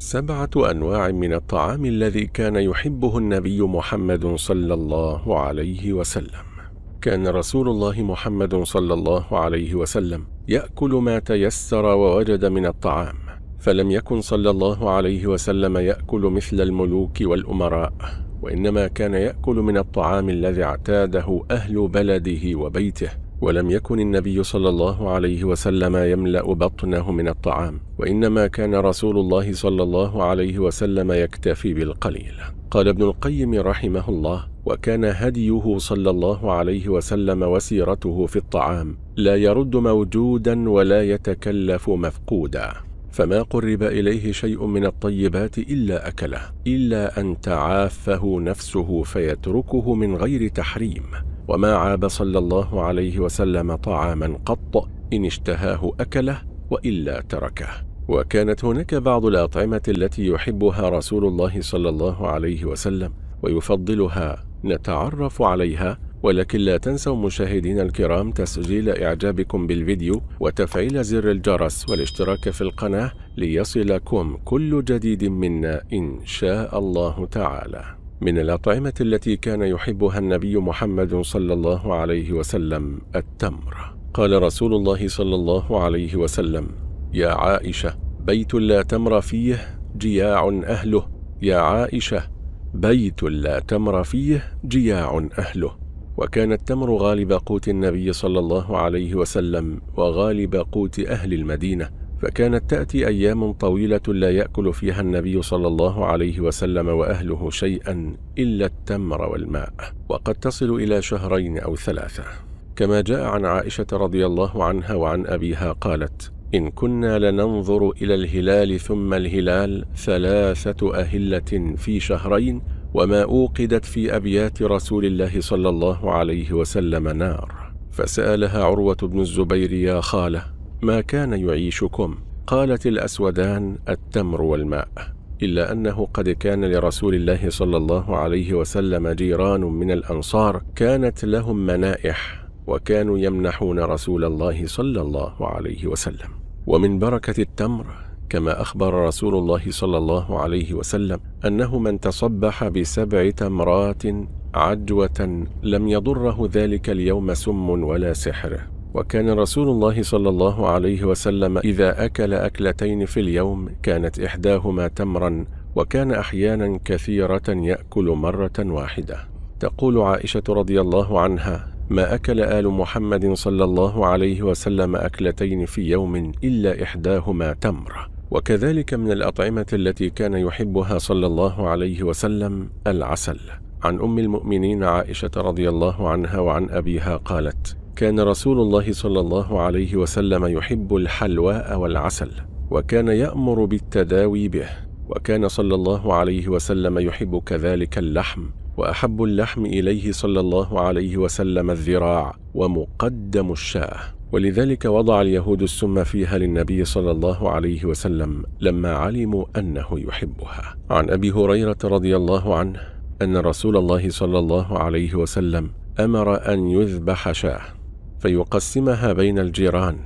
سبعة أنواع من الطعام الذي كان يحبه النبي محمد صلى الله عليه وسلم كان رسول الله محمد صلى الله عليه وسلم يأكل ما تيسر ووجد من الطعام فلم يكن صلى الله عليه وسلم يأكل مثل الملوك والأمراء وإنما كان يأكل من الطعام الذي اعتاده أهل بلده وبيته ولم يكن النبي صلى الله عليه وسلم يملأ بطنه من الطعام وإنما كان رسول الله صلى الله عليه وسلم يكتفي بالقليل قال ابن القيم رحمه الله وكان هديه صلى الله عليه وسلم وسيرته في الطعام لا يرد موجودا ولا يتكلف مفقودا فما قرب إليه شيء من الطيبات إلا أكله إلا أن تعافه نفسه فيتركه من غير تحريم وما عاب صلى الله عليه وسلم طعاما قط إن اشتهاه أكله وإلا تركه وكانت هناك بعض الأطعمة التي يحبها رسول الله صلى الله عليه وسلم ويفضلها نتعرف عليها ولكن لا تنسوا مشاهدينا الكرام تسجيل إعجابكم بالفيديو وتفعيل زر الجرس والاشتراك في القناة ليصلكم كل جديد منا إن شاء الله تعالى من الأطعمة التي كان يحبها النبي محمد صلى الله عليه وسلم التمر قال رسول الله صلى الله عليه وسلم يا عائشة بيت لا تمر فيه جياع أهله يا عائشة بيت لا تمر فيه جياع أهله وكان التمر غالب قوت النبي صلى الله عليه وسلم وغالب قوت أهل المدينة فكانت تأتي أيام طويلة لا يأكل فيها النبي صلى الله عليه وسلم وأهله شيئا إلا التمر والماء وقد تصل إلى شهرين أو ثلاثة كما جاء عن عائشة رضي الله عنها وعن أبيها قالت إن كنا لننظر إلى الهلال ثم الهلال ثلاثة أهلة في شهرين وما أوقدت في أبيات رسول الله صلى الله عليه وسلم نار فسألها عروة بن الزبير يا خاله ما كان يعيشكم قالت الأسودان التمر والماء إلا أنه قد كان لرسول الله صلى الله عليه وسلم جيران من الأنصار كانت لهم منائح وكانوا يمنحون رسول الله صلى الله عليه وسلم ومن بركة التمر كما أخبر رسول الله صلى الله عليه وسلم أنه من تصبح بسبع تمرات عجوة لم يضره ذلك اليوم سم ولا سحر وكان رسول الله صلى الله عليه وسلم إذا أكل أكلتين في اليوم كانت إحداهما تمرا وكان أحيانا كثيرة يأكل مرة واحدة تقول عائشة رضي الله عنها ما أكل آل محمد صلى الله عليه وسلم أكلتين في يوم إلا إحداهما تمر وكذلك من الأطعمة التي كان يحبها صلى الله عليه وسلم العسل عن أم المؤمنين عائشة رضي الله عنها وعن أبيها قالت كان رسول الله صلى الله عليه وسلم يحب الحلواء والعسل وكان يأمر بالتداوي به وكان صلى الله عليه وسلم يحب كذلك اللحم وأحب اللحم إليه صلى الله عليه وسلم الذراع ومقدم الشاة ولذلك وضع اليهود السم فيها للنبي صلى الله عليه وسلم لما علموا أنه يحبها عن أبي هريرة رضي الله عنه أن رسول الله صلى الله عليه وسلم أمر أن يذبح شاه فيقسمها بين الجيران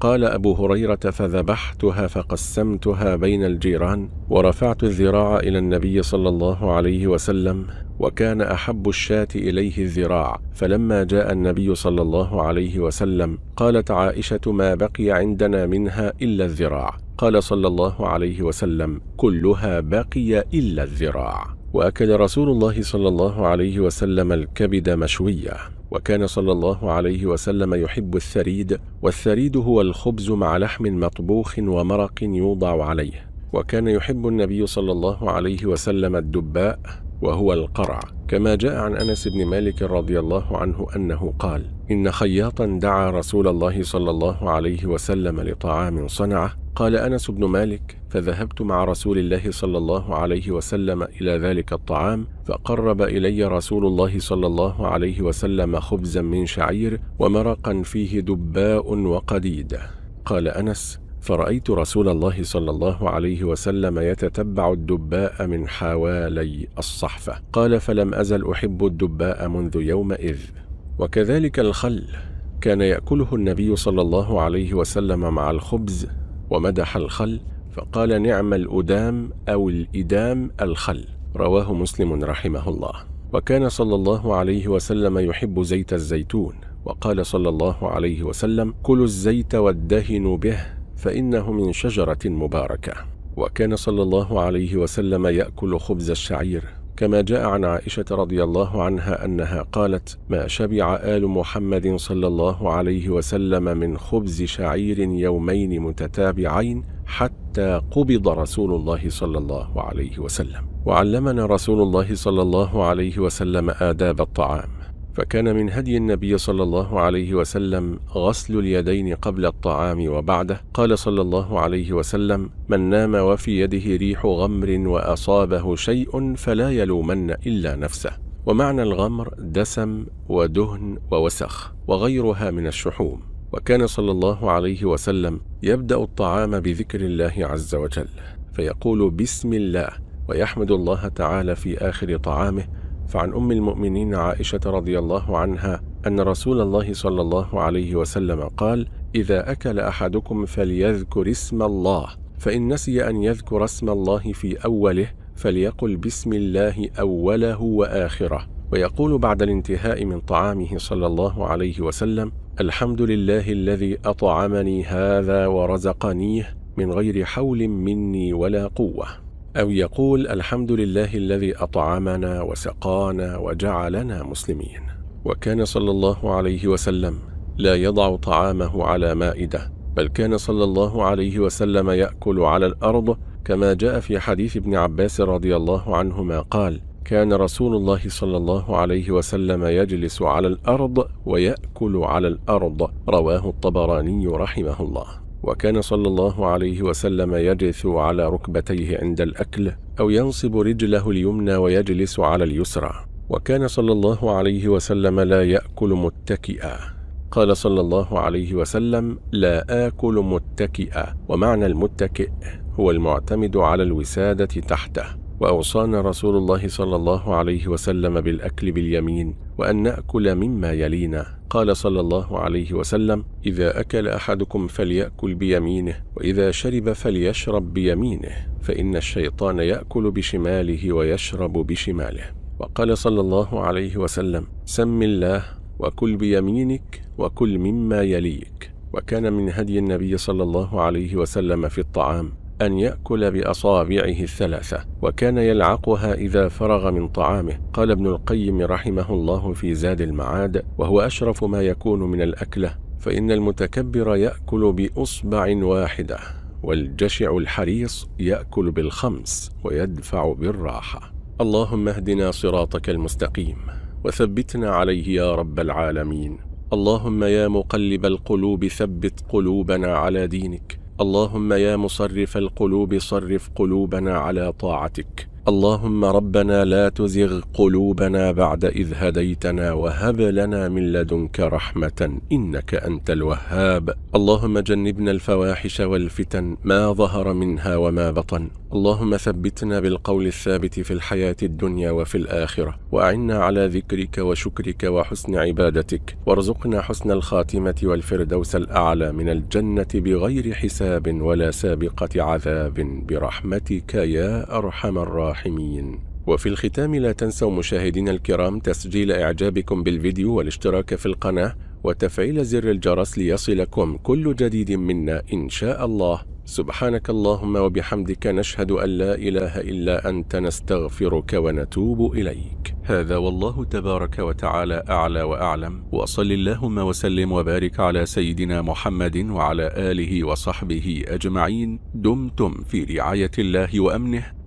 قال أبو هريرة فذبحتها فقسمتها بين الجيران ورفعت الذراع إلى النبي صلى الله عليه وسلم وكان أحب الشاة إليه الذراع فلما جاء النبي صلى الله عليه وسلم قالت عائشة ما بقي عندنا منها إلا الذراع قال صلى الله عليه وسلم كلها بقي إلا الذراع وأكل رسول الله صلى الله عليه وسلم الكبد مشوية وكان صلى الله عليه وسلم يحب الثريد والثريد هو الخبز مع لحم مطبوخ ومرق يوضع عليه وكان يحب النبي صلى الله عليه وسلم الدباء وهو القرع كما جاء عن انس بن مالك رضي الله عنه انه قال ان خياطا دعا رسول الله صلى الله عليه وسلم لطعام صنعه قال انس بن مالك فذهبت مع رسول الله صلى الله عليه وسلم الى ذلك الطعام فقرب الي رسول الله صلى الله عليه وسلم خبزا من شعير ومرقا فيه دباء وقديده قال انس فرأيت رسول الله صلى الله عليه وسلم يتتبع الدباء من حوالي الصحفة قال فلم أزل أحب الدباء منذ يومئذ وكذلك الخل كان يأكله النبي صلى الله عليه وسلم مع الخبز ومدح الخل فقال نعم الأدام أو الإدام الخل رواه مسلم رحمه الله وكان صلى الله عليه وسلم يحب زيت الزيتون وقال صلى الله عليه وسلم كلوا الزيت وادهنوا به فإنه من شجرة مباركة وكان صلى الله عليه وسلم يأكل خبز الشعير كما جاء عن عائشة رضي الله عنها أنها قالت ما شبع آل محمد صلى الله عليه وسلم من خبز شعير يومين متتابعين حتى قبض رسول الله صلى الله عليه وسلم وعلمنا رسول الله صلى الله عليه وسلم آداب الطعام فكان من هدي النبي صلى الله عليه وسلم غسل اليدين قبل الطعام وبعده قال صلى الله عليه وسلم من نام وفي يده ريح غمر وأصابه شيء فلا يلومن إلا نفسه ومعنى الغمر دسم ودهن ووسخ وغيرها من الشحوم وكان صلى الله عليه وسلم يبدأ الطعام بذكر الله عز وجل فيقول بسم الله ويحمد الله تعالى في آخر طعامه فعن أم المؤمنين عائشة رضي الله عنها أن رسول الله صلى الله عليه وسلم قال إذا أكل أحدكم فليذكر اسم الله فإن نسي أن يذكر اسم الله في أوله فليقل بسم الله أوله وآخره ويقول بعد الانتهاء من طعامه صلى الله عليه وسلم الحمد لله الذي أطعمني هذا ورزقنيه من غير حول مني ولا قوه أو يقول الحمد لله الذي أطعمنا وسقانا وجعلنا مسلمين وكان صلى الله عليه وسلم لا يضع طعامه على مائدة بل كان صلى الله عليه وسلم يأكل على الأرض كما جاء في حديث ابن عباس رضي الله عنهما قال كان رسول الله صلى الله عليه وسلم يجلس على الأرض ويأكل على الأرض رواه الطبراني رحمه الله وكان صلى الله عليه وسلم يجث على ركبتيه عند الأكل أو ينصب رجله اليمنى ويجلس على اليسرى وكان صلى الله عليه وسلم لا يأكل متكئا قال صلى الله عليه وسلم لا آكل متكئا ومعنى المتكئ هو المعتمد على الوسادة تحته وأوصانا رسول الله صلى الله عليه وسلم بالأكل باليمين وأن نأكل مما يلينا قال صلى الله عليه وسلم إذا أكل أحدكم فليأكل بيمينه وإذا شرب فليشرب بيمينه فإن الشيطان يأكل بشماله ويشرب بشماله وقال صلى الله عليه وسلم سم الله وكل بيمينك وكل مما يليك وكان من هدي النبي صلى الله عليه وسلم في الطعام أن يأكل بأصابعه الثلاثة وكان يلعقها إذا فرغ من طعامه قال ابن القيم رحمه الله في زاد المعاد وهو أشرف ما يكون من الأكلة فإن المتكبر يأكل بأصبع واحدة والجشع الحريص يأكل بالخمس ويدفع بالراحة اللهم اهدنا صراطك المستقيم وثبتنا عليه يا رب العالمين اللهم يا مقلب القلوب ثبت قلوبنا على دينك اللهم يا مصرف القلوب صرف قلوبنا على طاعتك اللهم ربنا لا تزغ قلوبنا بعد إذ هديتنا وهب لنا من لدنك رحمة إنك أنت الوهاب اللهم جنبنا الفواحش والفتن ما ظهر منها وما بطن اللهم ثبتنا بالقول الثابت في الحياة الدنيا وفي الآخرة وأعنا على ذكرك وشكرك وحسن عبادتك وارزقنا حسن الخاتمة والفردوس الأعلى من الجنة بغير حساب ولا سابقة عذاب برحمتك يا أرحم الراحمين الراحمين وفي الختام لا تنسوا مشاهدينا الكرام تسجيل إعجابكم بالفيديو والاشتراك في القناة وتفعيل زر الجرس ليصلكم كل جديد منا إن شاء الله سبحانك اللهم وبحمدك نشهد أن لا إله إلا أنت نستغفرك ونتوب إليك هذا والله تبارك وتعالى أعلى وأعلم وصل اللهم وسلم وبارك على سيدنا محمد وعلى آله وصحبه أجمعين دمتم في رعاية الله وأمنه